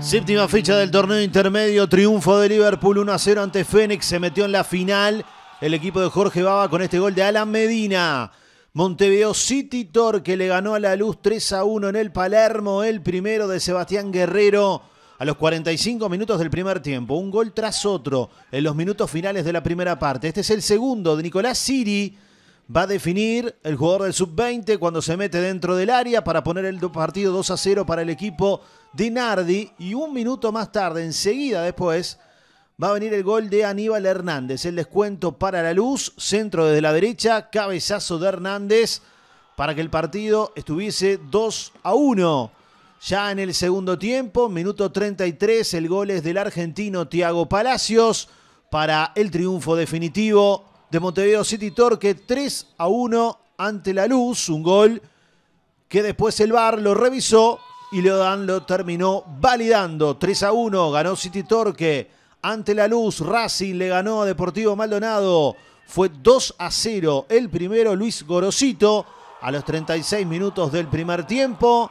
Séptima fecha del torneo intermedio, triunfo de Liverpool 1 a 0 ante Fénix, se metió en la final el equipo de Jorge Baba con este gol de Alan Medina. Montevideo City que le ganó a la luz 3 a 1 en el Palermo, el primero de Sebastián Guerrero a los 45 minutos del primer tiempo, un gol tras otro en los minutos finales de la primera parte. Este es el segundo de Nicolás Siri. Va a definir el jugador del sub-20 cuando se mete dentro del área para poner el partido 2 a 0 para el equipo de Nardi y un minuto más tarde, enseguida después, va a venir el gol de Aníbal Hernández. El descuento para la luz, centro desde la derecha, cabezazo de Hernández para que el partido estuviese 2 a 1. Ya en el segundo tiempo, minuto 33, el gol es del argentino Tiago Palacios para el triunfo definitivo de Montevideo City Torque 3 a 1 ante la luz, un gol que después el VAR lo revisó y Leodan lo terminó validando. 3 a 1, ganó City Torque. Ante la luz, Racing le ganó a Deportivo Maldonado. Fue 2 a 0 el primero, Luis Gorosito, a los 36 minutos del primer tiempo.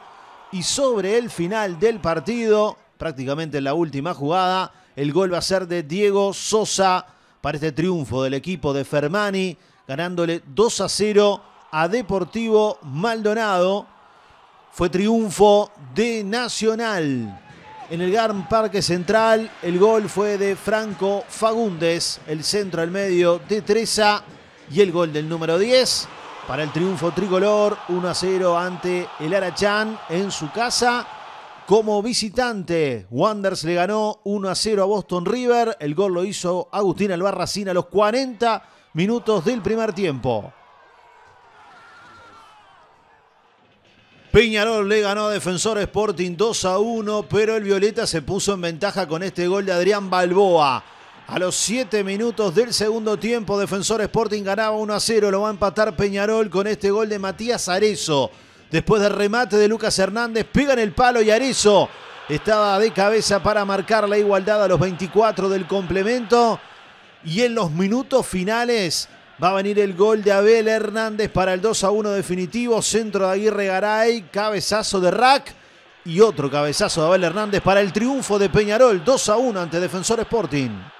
Y sobre el final del partido, prácticamente en la última jugada, el gol va a ser de Diego Sosa para este triunfo del equipo de Fermani, ganándole 2 a 0 a Deportivo Maldonado fue triunfo de Nacional. En el Garn Parque Central, el gol fue de Franco Fagundes, el centro al medio de Teresa y el gol del número 10 para el triunfo tricolor 1 a 0 ante el Arachán en su casa. Como visitante, Wanders le ganó 1 a 0 a Boston River. El gol lo hizo Agustín Albarracín a los 40 minutos del primer tiempo. Peñarol le ganó a Defensor Sporting 2 a 1, pero el Violeta se puso en ventaja con este gol de Adrián Balboa. A los 7 minutos del segundo tiempo, Defensor Sporting ganaba 1 a 0. Lo va a empatar Peñarol con este gol de Matías Arezo. Después del remate de Lucas Hernández, pega en el palo y Arezo estaba de cabeza para marcar la igualdad a los 24 del complemento. Y en los minutos finales, Va a venir el gol de Abel Hernández para el 2 a 1 definitivo. Centro de Aguirre Garay, cabezazo de Rack y otro cabezazo de Abel Hernández para el triunfo de Peñarol 2 a 1 ante Defensor Sporting.